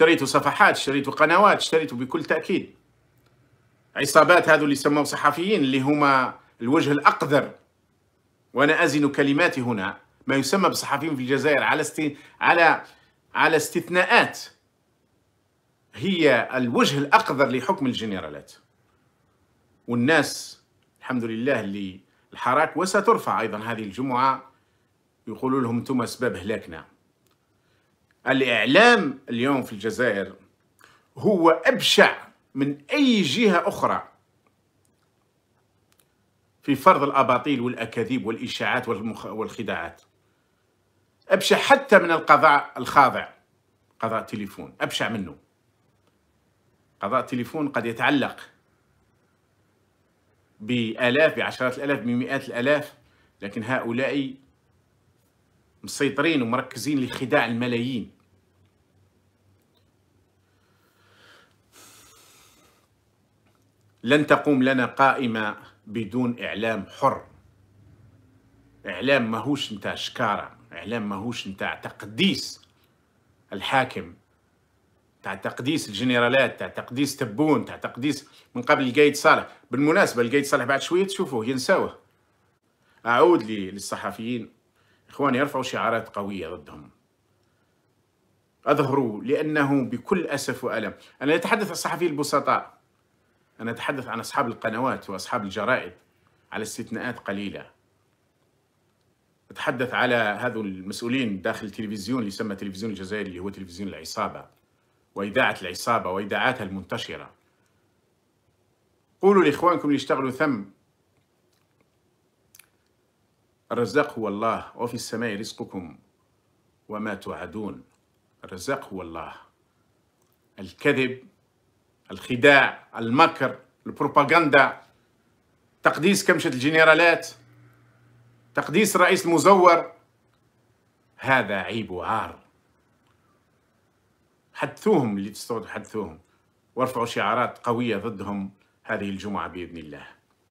اشتريتوا صفحات اشتريتوا قنوات اشتريتوا بكل تأكيد عصابات هذو اللي سموه صحفيين اللي هما الوجه الأقذر وأنا أزن كلماتي هنا ما يسمى بالصحفيين في الجزائر على استي... على على استثناءات هي الوجه الأقذر لحكم الجنرالات والناس الحمد لله اللي الحراك وسترفع أيضا هذه الجمعة يقولوا لهم أنتم أسباب هلاكنا الإعلام اليوم في الجزائر هو أبشع من أي جهة أخرى في فرض الأباطيل والأكاذيب والإشاعات والخداعات أبشع حتى من القضاء الخاضع قضاء تليفون أبشع منه قضاء تليفون قد يتعلق بآلاف بعشرات الآلاف بمئات الآلاف لكن هؤلاء مسيطرين ومركزين لخداع الملايين لن تقوم لنا قائمة بدون إعلام حر إعلام ماهوش نتاع شكارة إعلام ماهوش نتاع تقديس الحاكم تاع تقديس الجنرالات تاع تقديس تبون تاع تقديس من قبل القايد صالح بالمناسبه القايد صالح بعد شويه تشوفوه ينساوه اعود للصحفيين إخواني يرفعوا شعارات قوية ضدهم أظهروا لأنه بكل أسف وألم أنا لا أتحدث عن الصحفي البسطاء أنا أتحدث عن أصحاب القنوات وأصحاب الجرائد على استثناءات قليلة أتحدث على هذو المسؤولين داخل التلفزيون اللي يسمى تلفزيون الجزائر اللي هو تلفزيون العصابة وإذاعة العصابة وإذاعاتها المنتشرة قولوا لإخوانكم اللي يشتغلوا ثم الرزاق هو الله وفي السماء رزقكم وما توعدون الرزاق هو الله الكذب الخداع المكر البروباغندا تقديس كمشة الجنرالات تقديس رئيس المزور هذا عيب وعار حدثوهم اللي تستطيعوا تحدثوهم وارفعوا شعارات قوية ضدهم هذه الجمعة بإذن الله